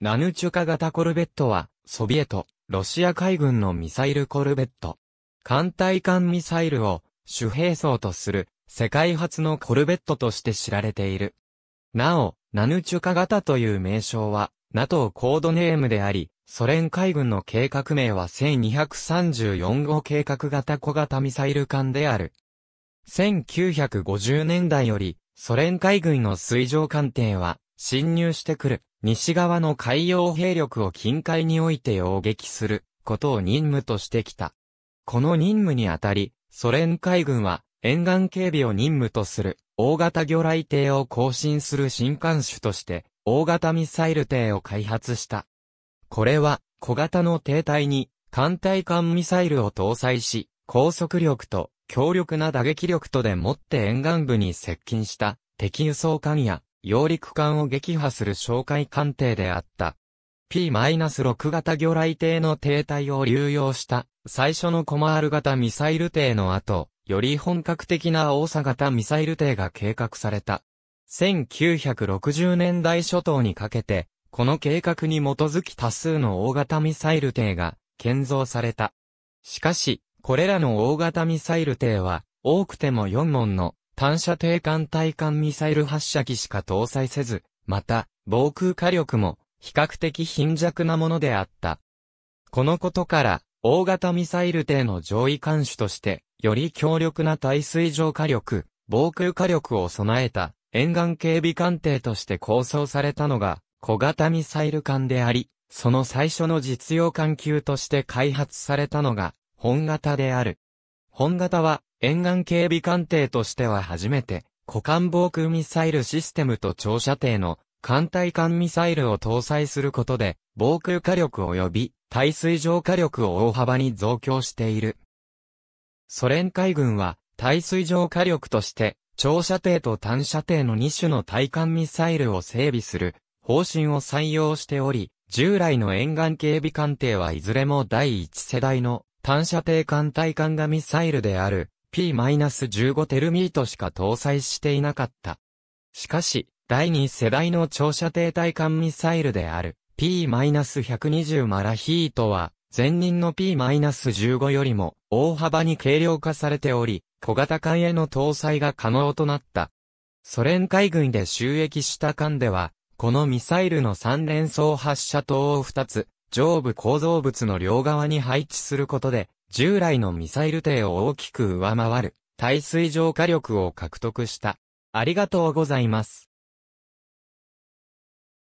ナヌチュカ型コルベットは、ソビエト、ロシア海軍のミサイルコルベット。艦隊艦ミサイルを主兵装とする世界初のコルベットとして知られている。なお、ナヌチュカ型という名称は NATO コードネームであり、ソ連海軍の計画名は1234号計画型小型ミサイル艦である。1950年代より、ソ連海軍の水上艦艇は侵入してくる西側の海洋兵力を近海において攻撃することを任務としてきた。この任務にあたり、ソ連海軍は沿岸警備を任務とする大型魚雷艇を更新する新艦種として大型ミサイル艇を開発した。これは小型の艇体に艦隊艦ミサイルを搭載し、高速力と強力な打撃力とでもって沿岸部に接近した敵輸送艦や揚陸艦を撃破する哨戒艦艇であった。P-6 型魚雷艇の停滞を流用した最初のコマール型ミサイル艇の後、より本格的な大阪型ミサイル艇が計画された。1960年代初頭にかけて、この計画に基づき多数の大型ミサイル艇が建造された。しかし、これらの大型ミサイル艇は、多くても4門の単射低艦対艦ミサイル発射機しか搭載せず、また、防空火力も比較的貧弱なものであった。このことから、大型ミサイル艇の上位艦首として、より強力な耐水上火力、防空火力を備えた沿岸警備艦艇として構想されたのが小型ミサイル艦であり、その最初の実用艦級として開発されたのが本型である。本型は沿岸警備艦艇としては初めて、股間防空ミサイルシステムと長射程の艦隊艦ミサイルを搭載することで、防空火力及び耐水上火力を大幅に増強している。ソ連海軍は、耐水上火力として、長射程と短射程の2種の対艦ミサイルを整備する方針を採用しており、従来の沿岸警備艦艇はいずれも第1世代の短射程艦対艦がミサイルである P-15 テルミートしか搭載していなかった。しかし、第2世代の長射程対艦ミサイルである P-120 マラヒートは、前任の P-15 よりも大幅に軽量化されており、小型艦への搭載が可能となった。ソ連海軍で収益した艦では、このミサイルの3連装発射塔を2つ、上部構造物の両側に配置することで、従来のミサイル艇を大きく上回る、耐水浄火力を獲得した。ありがとうございます。